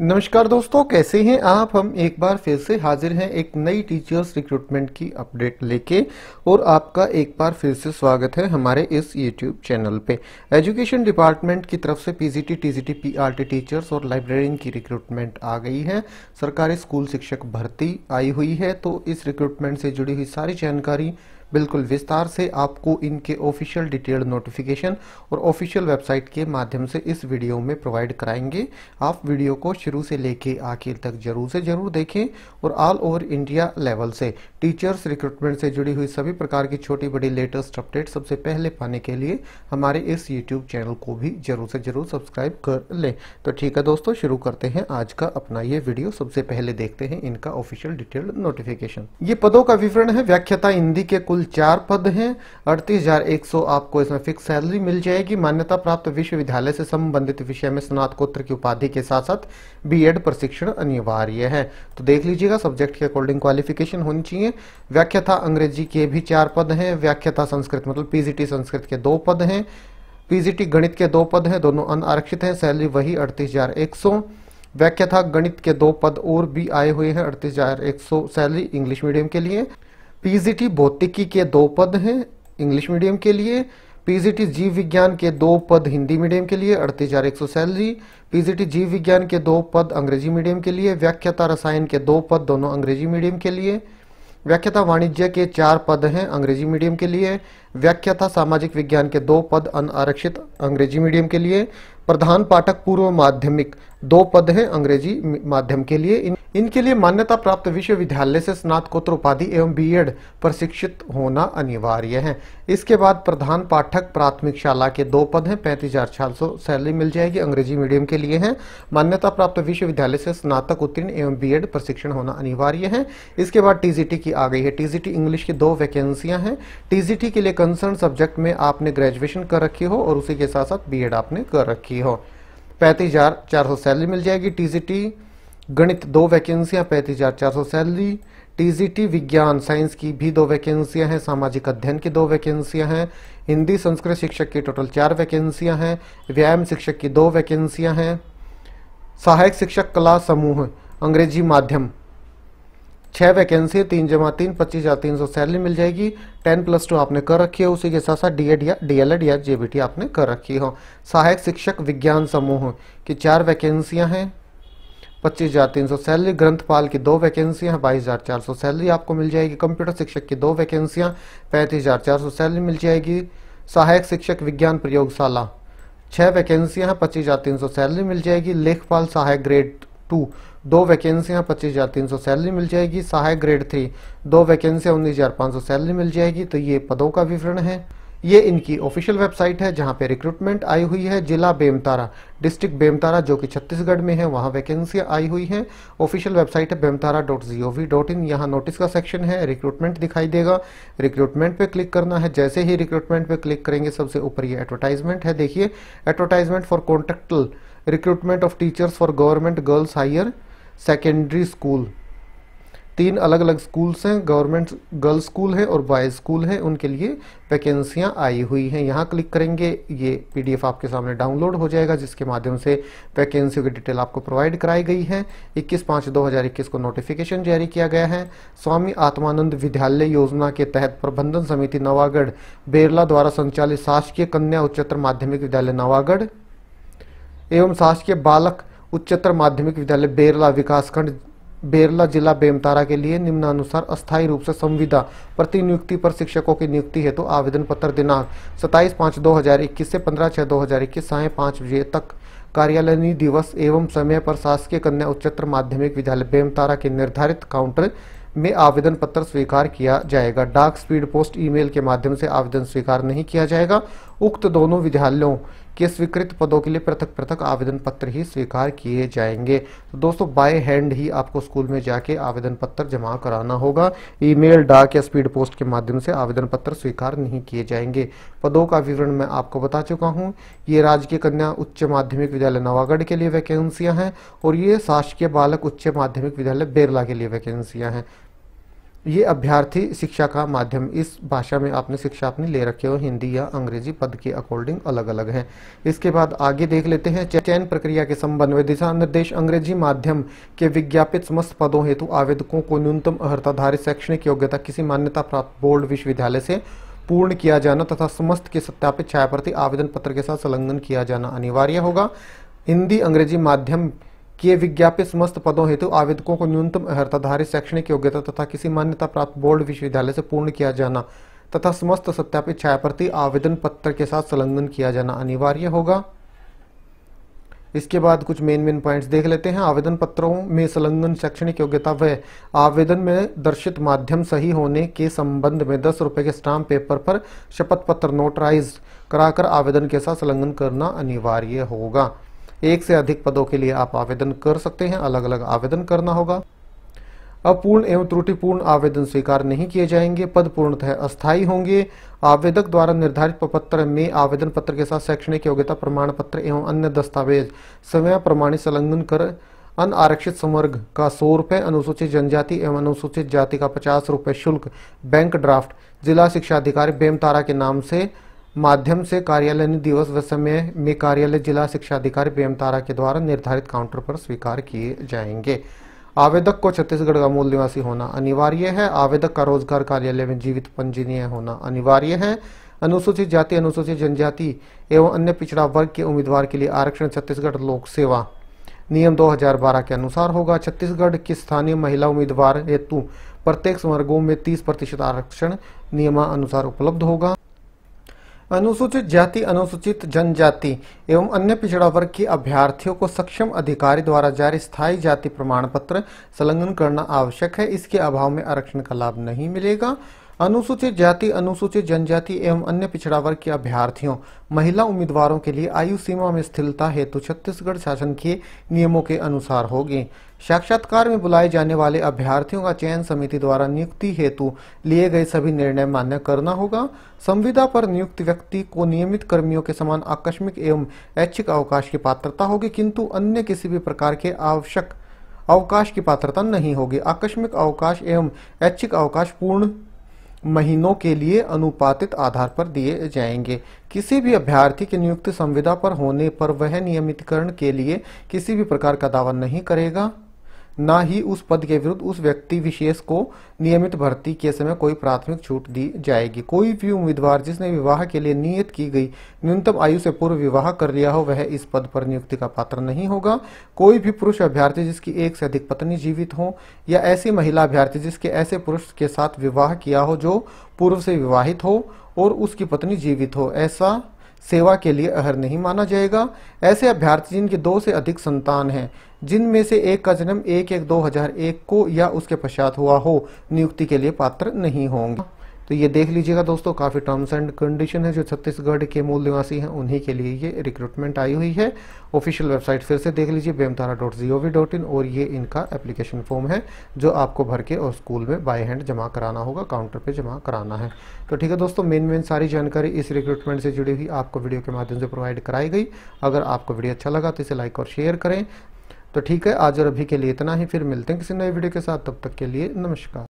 नमस्कार दोस्तों कैसे हैं आप हम एक बार फिर से हाजिर हैं एक नई टीचर्स रिक्रूटमेंट की अपडेट लेके और आपका एक बार फिर से स्वागत है हमारे इस यूट्यूब चैनल पे एजुकेशन डिपार्टमेंट की तरफ से पीजीटी टीजीटी पीआरटी टीचर्स और लाइब्रेरियन की रिक्रूटमेंट आ गई है सरकारी स्कूल शिक्षक भर्ती आई हुई है तो इस रिक्रूटमेंट से जुड़ी हुई सारी जानकारी बिल्कुल विस्तार से आपको इनके ऑफिशियल डिटेल्ड नोटिफिकेशन और ऑफिशियल वेबसाइट के माध्यम से इस वीडियो में प्रोवाइड कराएंगे आप वीडियो को शुरू से लेके आखिर तक जरूर से जरूर देखें और ऑल ओवर इंडिया लेवल से टीचर्स रिक्रूटमेंट से जुड़ी हुई सभी प्रकार की छोटी बड़ी लेटेस्ट अपडेट सबसे पहले पाने के लिए हमारे इस यूट्यूब चैनल को भी जरूर से जरूर सब्सक्राइब कर ले तो ठीक है दोस्तों शुरू करते हैं आज का अपना ये वीडियो सबसे पहले देखते हैं इनका ऑफिशियल डिटेल्ड नोटिफिकेशन ये पदों का विवरण है व्याख्याता हिंदी के कुल चार पद हैं अड़तीस हजार एक सौ आपको इसमें फिक्स सैलरी मिल जाएगी मान्यता प्राप्त विश्वविद्यालय से संबंधित विषय में स्नातकोत्तर की उपाधि के साथ साथ बीएड प्रशिक्षण अनिवार्य है तो देख लीजिएगा सब्जेक्ट के अकॉर्डिंग क्वालिफिकेशन होनी चाहिए व्याख्याता अंग्रेजी के भी चार पद हैं व्याख्याता संस्कृत मतलब पीजीटी संस्कृत के दो पद हैं पीजीटी गणित के दो पद हैं दोनों अन आरक्षित हैं सैलरी वही अड़तीस हजार एक सौ व्याख्या था गणित के दो पद और भी आए हुए हैं अड़तीस हजार एक सौ सैलरी इंग्लिश मीडियम के लिए पीजीटी भौतिकी के दो पद हैं इंग्लिश मीडियम के लिए पीजीटी जीव विज्ञान के दो पद हिंदी मीडियम के लिए अड़तीस हजार एक सौ सैलरी पीजीटी जीव विज्ञान के दो पद अंग्रेजी मीडियम के लिए व्याख्याता रसायन के दो पद दोनों अंग्रेजी मीडियम के लिए व्याख्याता वाणिज्य के चार पद हैं अंग्रेजी मीडियम के लिए व्याख्याता सामाजिक विज्ञान के दो पद अनारक्षित अंग्रेजी मीडियम के लिए प्रधान पाठक पूर्व माध्यमिक दो पद हैं अंग्रेजी माध्यम के लिए इन, इनके लिए मान्यता प्राप्त विश्वविद्यालय से स्नातकोत्तर उपाधि एवं बीएड प्रशिक्षित होना अनिवार्य है इसके बाद प्रधान पाठक प्राथमिक शाला के दो पद हैं पैंतीस हजार छह सौ सैलरी मिल जाएगी अंग्रेजी मीडियम के लिए है मान्यता प्राप्त विश्वविद्यालय से स्नातक उत्तीर्ण एवं बी प्रशिक्षण होना अनिवार्य है इसके बाद टीजीटी की आ गई है टीजीटी इंग्लिश की दो वैकेंसियां हैं टीजीटी के लिए कंसर्न सब्जेक्ट में आपने ग्रेजुएशन कर रखी हो और उसी के साथ साथ बी आपने कर रखी की हो पैंतीस हज़ार चार सौ सैलरी मिल जाएगी टीजीटी गणित दो वैकेंसियां पैंतीस हज़ार चार सौ सैलरी टीजीटी विज्ञान साइंस की भी दो वैकेंसियां हैं सामाजिक अध्ययन की दो वैकेंसियां हैं हिंदी संस्कृत शिक्षक की टोटल चार वैकेंसियां हैं व्यायाम शिक्षक की दो वैकेंसियां हैं सहायक शिक्षक कला समूह अंग्रेजी माध्यम छह वैकेंसी है तीन जमा तीन पच्चीस हज़ार तीन सौ सैलरी मिल जाएगी टेन प्लस टू आपने कर रखी है उसी के साथ साथ डीएड या डीएलएड या जेबीटी आपने कर रखी हो सहायक शिक्षक विज्ञान समूह की चार वैकेंसियां हैं पच्चीस हज़ार तीन सौ सैलरी ग्रंथपाल की दो वैकेंसियाँ बाईस हज़ार चार सौ सैलरी आपको मिल जाएगी कंप्यूटर शिक्षक की दो वैकेंसियां पैंतीस हज़ार चार सौ सैलरी मिल जाएगी सहायक शिक्षक विज्ञान प्रयोगशाला छः वैकेंसियां हैं पच्चीस हज़ार तीन सौ सैलरी मिल जाएगी लेखपाल सहायक ग्रेड टू दो वैकेंसियाँ पच्चीस हज़ार तीन सौ सैलरी मिल जाएगी सहायक ग्रेड थ्री दो वैकेंसियाँ उन्नीस हज़ार पाँच सौ सैलरी मिल जाएगी तो ये पदों का विवरण है ये इनकी ऑफिशियल वेबसाइट है जहाँ पे रिक्रूटमेंट आई हुई है जिला बेमतारा डिस्ट्रिक्ट बेमतारा जो कि छत्तीसगढ़ में है वहाँ वैकेंसियाँ आई हुई हैं ऑफिशियल वेबसाइट है Bemetara dot G O V dot in यहाँ नोटिस का सेक्शन है रिक्रूटमेंट दिखाई देगा रिक्रूटमेंट पे क्लिक करना है जैसे ही रिक्रूटमेंट पे क्लिक करेंगे सबसे ऊपर ये एडवर्टाइजमेंट है देखिए advertisement for contractual recruitment of teachers for government girls higher secondary school तीन अलग अलग स्कूल्स हैं गवर्नमेंट गर्ल्स स्कूल है और बॉयज़ स्कूल है उनके लिए वैकेंसियाँ आई हुई हैं यहाँ क्लिक करेंगे ये पीडीएफ आपके सामने डाउनलोड हो जाएगा जिसके माध्यम से वैकेंसियों की डिटेल आपको प्रोवाइड कराई गई है 21 पाँच 2021 को नोटिफिकेशन जारी किया गया है स्वामी आत्मानंद विद्यालय योजना के तहत प्रबंधन समिति नवागढ़ बेरला द्वारा संचालित शासकीय कन्या उच्चतर माध्यमिक विद्यालय नवागढ़ एवं शासकीय बालक उच्चतर माध्यमिक विद्यालय बेरला विकासखंड बेरला जिला बेमतारा के लिए निम्नानुसार अस्थायी रूप से संविदा प्रतिनियुक्ति पर शिक्षकों की नियुक्ति हेतु तो आवेदन पत्र दिनांक 27 पाँच 2021 से 15 छः 2021 साय पाँच बजे तक कार्यालय दिवस एवं समय पर शासकीय कन्या उच्चतर माध्यमिक विद्यालय बेमतारा के निर्धारित काउंटर में आवेदन पत्र स्वीकार किया जाएगा डाक स्पीड पोस्ट ईमेल के माध्यम से आवेदन स्वीकार नहीं किया जाएगा उक्त दोनों विद्यालयों के स्वीकृत पदों के लिए पृथक पृथक आवेदन पत्र ही स्वीकार किए जाएंगे तो दोस्तों बाय हैंड ही आपको स्कूल में जाके आवेदन पत्र जमा कराना होगा ईमेल डाक या स्पीड पोस्ट के माध्यम से आवेदन पत्र स्वीकार नहीं किए जाएंगे पदों का विवरण मैं आपको बता चुका हूँ ये राजकीय कन्या उच्च माध्यमिक विद्यालय नवागढ़ के लिए वैकेंसियाँ हैं और ये शासकीय बालक उच्च माध्यमिक विद्यालय बेरला के लिए वैकेंसियाँ हैं ये अभ्यर्थी शिक्षा का माध्यम इस भाषा में आपने शिक्षा अपनी ले रखे हो हिंदी या अंग्रेजी पद के अकॉर्डिंग अलग अलग हैं इसके बाद आगे देख लेते हैं चयन प्रक्रिया के संबंध में दिशा निर्देश अंग्रेजी माध्यम के विज्ञापित समस्त पदों हेतु आवेदकों को न्यूनतम अर्ताधारित शैक्षणिक योग्यता किसी मान्यता प्राप्त बोर्ड विश्वविद्यालय से पूर्ण किया जाना तथा समस्त के सत्यापित छायाप्रति आवेदन पत्र के साथ संलग्न किया जाना अनिवार्य होगा हिंदी अंग्रेजी माध्यम किए विज्ञापित समस्त पदों हेतु आवेदकों को न्यूनतम अर्थाधारित शैक्षणिक योग्यता तथा किसी मान्यता प्राप्त बोर्ड विश्वविद्यालय से पूर्ण किया जाना तथा समस्त सत्यापित छायाप्रति आवेदन पत्र के साथ संलग्न किया जाना अनिवार्य होगा इसके बाद कुछ मेन मेन पॉइंट्स देख लेते हैं आवेदन पत्रों में संलग्न शैक्षणिक योग्यता व आवेदन में दर्शित माध्यम सही होने के संबंध में दस रुपये के स्टाम्प पेपर पर शपथ पत्र नोटराइज कराकर आवेदन के साथ संलग्न करना अनिवार्य होगा एक से अधिक पदों के लिए आप आवेदन कर सकते हैं अलग अलग आवेदन करना होगा अपूर्ण एवं त्रुटिपूर्ण आवेदन स्वीकार नहीं किए जाएंगे पद पूर्णतः अस्थायी होंगे आवेदक द्वारा निर्धारित पत्र में आवेदन पत्र के साथ शैक्षणिक योग्यता प्रमाण पत्र एवं अन्य दस्तावेज समय प्रमाणित संलग्न कर अन आरक्षित समर्ग का सौ रुपये अनुसूचित जनजाति एवं अनुसूचित जाति का पचास रुपये शुल्क बैंक ड्राफ्ट जिला शिक्षा अधिकारी बेमतारा के नाम से माध्यम से ने दिवस व समय में कार्यालय जिला शिक्षा अधिकारी तारा के द्वारा निर्धारित काउंटर पर स्वीकार किए जाएंगे आवेदक को छत्तीसगढ़ का मूल निवासी होना अनिवार्य है आवेदक का रोजगार कार्यालय में जीवित पंजीनीय होना अनिवार्य है अनुसूचित जाति अनुसूचित जनजाति एवं अन्य पिछड़ा वर्ग के उम्मीदवार के लिए आरक्षण छत्तीसगढ़ लोक सेवा नियम 2012 के अनुसार होगा छत्तीसगढ़ की स्थानीय महिला उम्मीदवार हेतु प्रत्येक वर्गों में 30 प्रतिशत आरक्षण नियमानुसार उपलब्ध होगा अनुसूचित जाति अनुसूचित जनजाति एवं अन्य पिछड़ा वर्ग के अभ्यर्थियों को सक्षम अधिकारी द्वारा जारी स्थायी जाति प्रमाण पत्र संलग्न करना आवश्यक है इसके अभाव में आरक्षण का लाभ नहीं मिलेगा अनुसूचित जाति अनुसूचित जनजाति एवं अन्य पिछड़ा वर्ग के अभ्यार्थियों महिला उम्मीदवारों के लिए आयु सीमा में स्थिरता हेतु छत्तीसगढ़ शासन के नियमों के अनुसार होगी साक्षात्कार में बुलाए जाने वाले अभ्यार्थियों का चयन समिति द्वारा नियुक्ति हेतु लिए गए सभी निर्णय मान्य करना होगा संविदा पर नियुक्त व्यक्ति को नियमित कर्मियों के समान आकस्मिक एवं ऐच्छिक अवकाश की पात्रता होगी किंतु अन्य किसी भी प्रकार के आवश्यक अवकाश की पात्रता नहीं होगी आकस्मिक अवकाश एवं ऐच्छिक अवकाश पूर्ण महीनों के लिए अनुपातित आधार पर दिए जाएंगे किसी भी अभ्यर्थी के नियुक्ति संविदा पर होने पर वह नियमितकरण के लिए किसी भी प्रकार का दावा नहीं करेगा ना ही उस पद के विरुद्ध उस व्यक्ति विशेष को नियमित भर्ती के समय कोई प्राथमिक छूट दी जाएगी कोई भी उम्मीदवार जिसने विवाह के लिए नियत की गई न्यूनतम आयु से पूर्व विवाह कर लिया हो वह इस पद पर नियुक्ति का पात्र नहीं होगा कोई भी पुरुष अभ्यर्थी जिसकी एक से अधिक पत्नी जीवित हो या ऐसी महिला अभ्यर्थी जिसके ऐसे पुरुष के साथ विवाह किया हो जो पूर्व से विवाहित हो और उसकी पत्नी जीवित हो ऐसा सेवा के लिए अहर नहीं माना जाएगा ऐसे अभ्यर्थी जिनके दो से अधिक संतान हैं जिनमें से एक का जन्म एक एक दो हजार एक को या उसके पश्चात हुआ हो नियुक्ति के लिए पात्र नहीं होंगे तो ये देख लीजिएगा दोस्तों काफ़ी टर्म्स एंड कंडीशन है जो छत्तीसगढ़ के मूल निवासी हैं उन्हीं के लिए ये रिक्रूटमेंट आई हुई है ऑफिशियल वेबसाइट फिर से देख लीजिए Bemetara dot G O V dot in और ये इनका एप्लीकेशन फॉर्म है जो आपको भर के और स्कूल में बाय हैंड जमा कराना होगा काउंटर पर जमा कराना है तो ठीक है दोस्तों मेन मेन सारी जानकारी इस रिक्रूटमेंट से जुड़ी हुई आपको वीडियो के माध्यम से प्रोवाइड कराई गई अगर आपको वीडियो अच्छा लगा तो इसे लाइक और शेयर करें तो ठीक है आज और अभी के लिए इतना ही फिर मिलते हैं किसी नए वीडियो के साथ तब तक के लिए नमस्कार